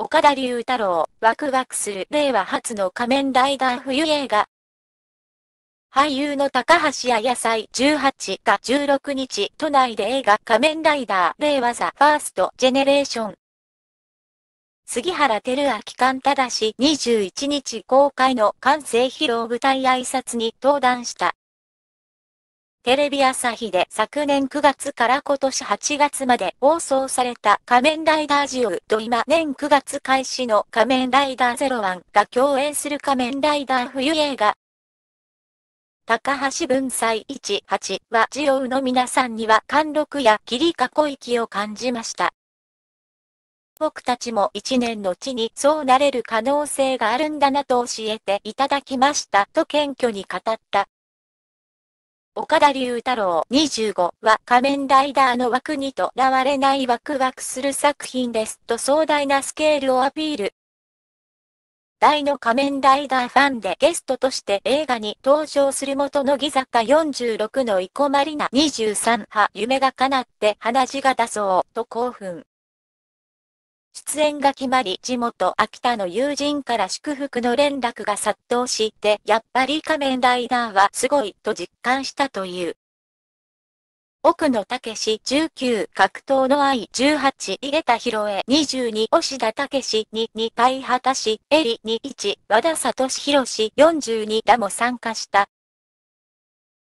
岡田龍太郎、ワクワクする令和初の仮面ライダー冬映画。俳優の高橋彩菜18が16日、都内で映画仮面ライダー令和ザ・ファースト・ジェネレーション。杉原照明監だし21日公開の完成披露舞台挨拶に登壇した。テレビ朝日で昨年9月から今年8月まで放送された仮面ライダージオと今年9月開始の仮面ライダー01が共演する仮面ライダー冬映画高橋文才18はジオウの皆さんには貫禄や霧囲気を感じました。僕たちも一年のちにそうなれる可能性があるんだなと教えていただきましたと謙虚に語った。岡田龍太郎25は仮面ライダーの枠にとらわれないワクワクする作品ですと壮大なスケールをアピール。大の仮面ライダーファンでゲストとして映画に登場する元乃木坂46の生駒里奈23派夢が叶って鼻血が出そうと興奮。出演が決まり地元秋田の友人から祝福の連絡が殺到して、やっぱり仮面ライダーはすごいと実感したという。奥野武史19格闘の愛18井桁弘恵22押田武史22大畑氏エリ21和田聡宏42らも参加した。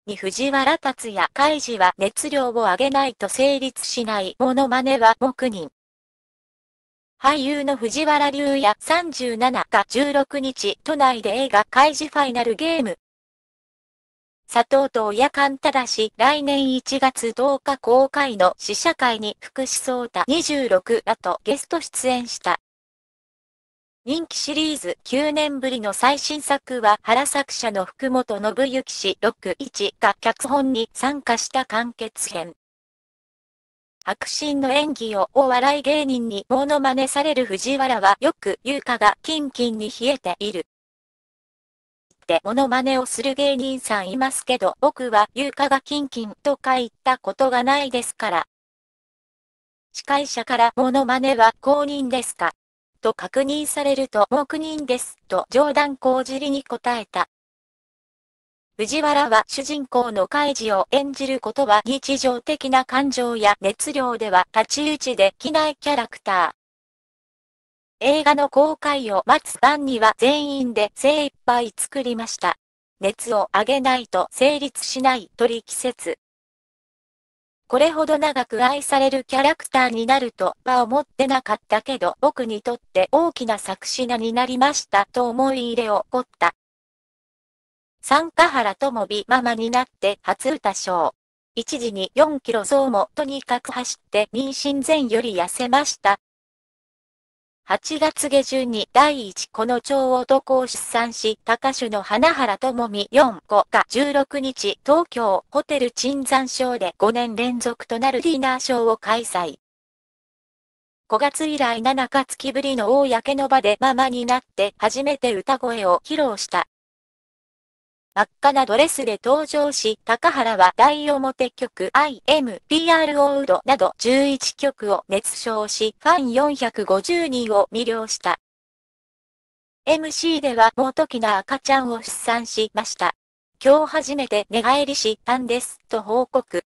に藤原達也海事は熱量を上げないと成立しないモノマネは黙認。俳優の藤原竜也37が16日都内で映画開示ファイナルゲーム。佐藤と親勘し来年1月10日公開の試写会に福士蒼太26らとゲスト出演した。人気シリーズ9年ぶりの最新作は原作者の福本信之氏61が脚本に参加した完結編。迫真の演技をお笑い芸人にモノマネされる藤原はよく優香がキンキンに冷えている。ってモノマネをする芸人さんいますけど僕は優香がキンキンとか言ったことがないですから。司会者からモノマネは公認ですかと確認されると黙認ですと冗談こじりに答えた。藤原は主人公のカイジを演じることは日常的な感情や熱量では立ち打ちできないキャラクター。映画の公開を待つファンには全員で精一杯作りました。熱を上げないと成立しない取季節。これほど長く愛されるキャラクターになるとは思ってなかったけど僕にとって大きな作詞なになりましたと思い入れを起こった。参加原も美ママになって初歌唱。一時に4キロ走もとにかく走って妊娠前より痩せました。8月下旬に第1子の超男を出産し、高手の花原智美4子が16日東京ホテル椿山賞で5年連続となるディナー賞を開催。5月以来7月ぶりの公の場でママになって初めて歌声を披露した。真っ赤なドレスで登場し、高原は大表曲 IM、PRO ウドなど11曲を熱唱し、ファン450人を魅了した。MC では元気な赤ちゃんを出産しました。今日初めて寝返りしたんです、と報告。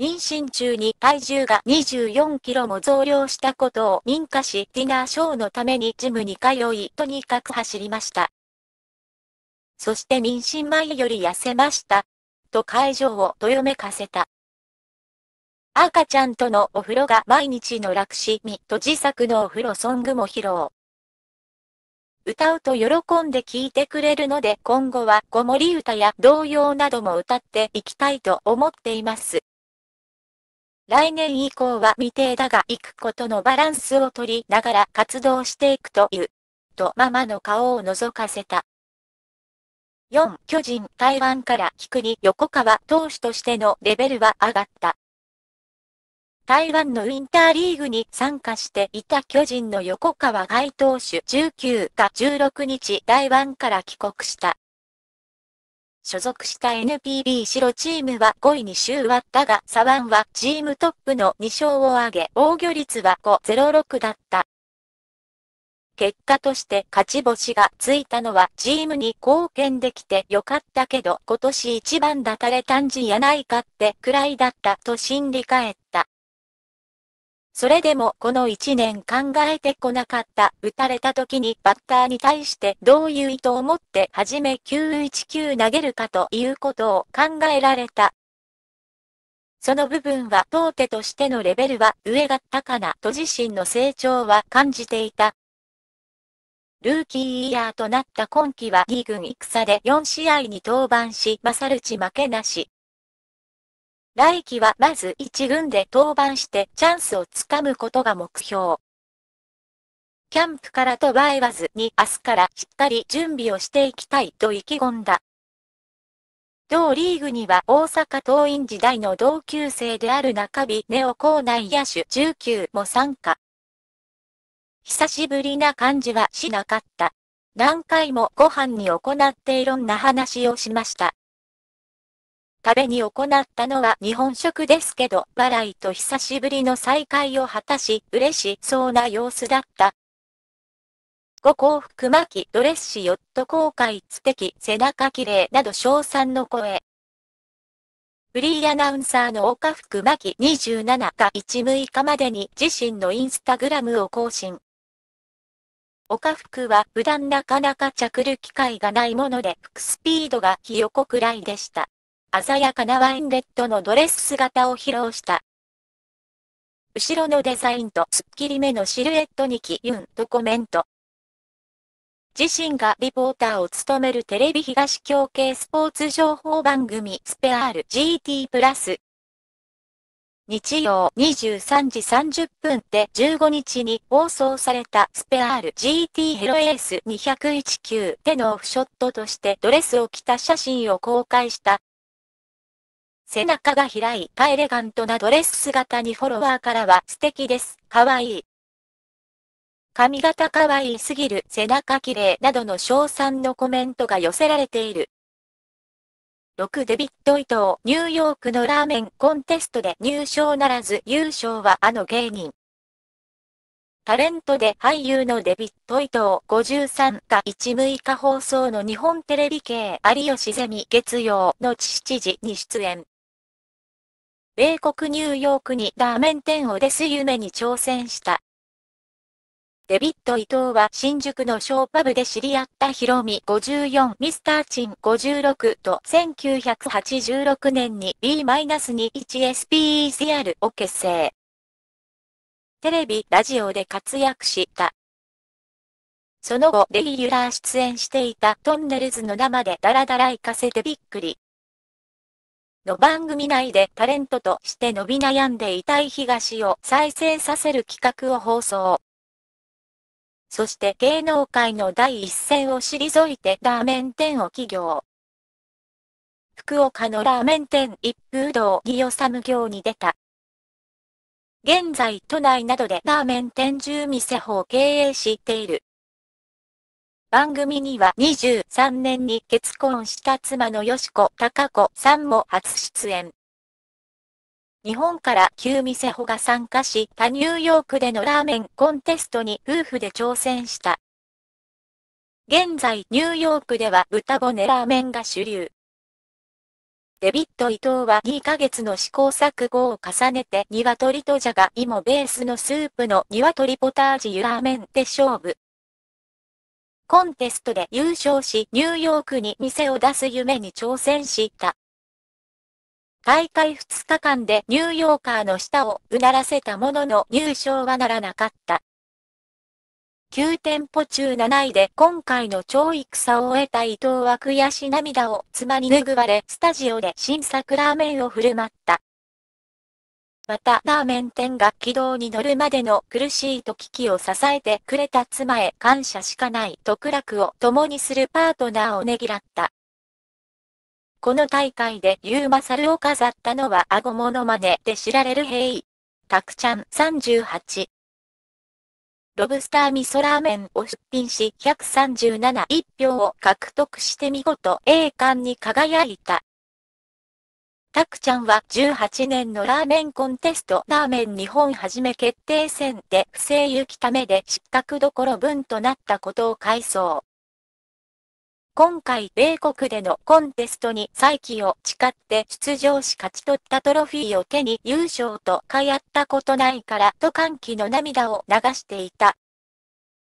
妊娠中に体重が24キロも増量したことを認可し、ディナーショーのためにジムに通い、とにかく走りました。そして妊娠前より痩せました。と会場をどよめかせた。赤ちゃんとのお風呂が毎日の楽しみと自作のお風呂ソングも披露。歌うと喜んで聴いてくれるので今後は子守歌や童謡なども歌っていきたいと思っています。来年以降は未定だが行くことのバランスを取りながら活動していくという、とママの顔を覗かせた。4、巨人、台湾から菊に横川投手としてのレベルは上がった。台湾のウィンターリーグに参加していた巨人の横川外投手19が16日台湾から帰国した。所属した NPB 白チームは5位に終わったが、左腕はチームトップの2勝を挙げ、防御率は5-06だった。結果として勝ち星がついたのはチームに貢献できてよかったけど今年一番だたれたんじやないかってくらいだったと心理返った。それでもこの一年考えてこなかった、打たれた時にバッターに対してどういう意図を持って初め919投げるかということを考えられた。その部分は当手としてのレベルは上がったかなと自身の成長は感じていた。ルーキーイヤーとなった今季は2軍戦で4試合に登板し、マサルチ負けなし。来季はまず1軍で登板してチャンスをつかむことが目標。キャンプからとバイわずに明日からしっかり準備をしていきたいと意気込んだ。同リーグには大阪桐蔭時代の同級生である中日ネオ校内野手19も参加。久しぶりな感じはしなかった。何回もご飯に行っていろんな話をしました。食べに行ったのは日本食ですけど、笑いと久しぶりの再会を果たし、嬉しそうな様子だった。ご幸福巻きドレッシヨット後悔素敵、背中綺麗など賞賛の声。フリーアナウンサーの岡福巻27が1 6日までに自身のインスタグラムを更新。岡服は普段なかなか着る機会がないもので、服スピードがひよこくらいでした。鮮やかなワインレッドのドレス姿を披露した。後ろのデザインとスッキリめのシルエットにキユンとコメント。自身がリポーターを務めるテレビ東京系スポーツ情報番組スペアール GT プラス日曜23時30分で15日に放送されたスペアール GT ヘロエース201級でのオフショットとしてドレスを着た写真を公開した。背中が開いたエレガントなドレス姿にフォロワーからは素敵です。かわいい。髪型かわいすぎる、背中綺麗などの賞賛のコメントが寄せられている。6デビッド伊藤ニューヨークのラーメンコンテストで入賞ならず優勝はあの芸人。タレントで俳優のデビッド伊藤53が1 6日放送の日本テレビ系有吉ゼミ月曜の7時に出演。米国ニューヨークにラーメン店を出す夢に挑戦したデビッド伊藤は新宿のショーパブで知り合ったヒロミ54、ミスターチン56と1986年に B-21SPECR を結成。テレビ、ラジオで活躍した。その後、レギュラー出演していたトンネルズの生でダラダラ行かせてびっくり。の番組内でタレントとして伸び悩んでいたい東を再生させる企画を放送。そして芸能界の第一線を退いてラーメン店を起業。福岡のラーメン店一風堂にオサ業に出た。現在都内などでラーメン店中店舗を経営している。番組には23年に結婚した妻のよしこたかさんも初出演。日本から旧店瀬穂が参加し、他ニューヨークでのラーメンコンテストに夫婦で挑戦した。現在ニューヨークでは豚骨ラーメンが主流。デビット伊藤は2ヶ月の試行錯誤を重ねて鶏とじゃが芋ベースのスープの鶏ポタージュラーメンで勝負。コンテストで優勝しニューヨークに店を出す夢に挑戦した。大会2日間でニューヨーカーの舌をうならせたものの入賞はならなかった。9店舗中7位で今回の超戦を終えた伊藤は悔し涙を妻に拭われ、スタジオで新作ラーメンを振る舞った。また、ラーメン店が軌道に乗るまでの苦しい時期を支えてくれた妻へ感謝しかない、特楽を共にするパートナーをねぎらった。この大会でユーマサルを飾ったのは顎モノマネで知られるヘイ。たくちゃん38。ロブスター味噌ラーメンを出品し137一票を獲得して見事栄冠に輝いた。たくちゃんは18年のラーメンコンテストラーメン日本はじめ決定戦で不正行きためで失格どころ分となったことを回想。今回米国でのコンテストに再起を誓って出場し勝ち取ったトロフィーを手に優勝とかやったことないからと歓喜の涙を流していた。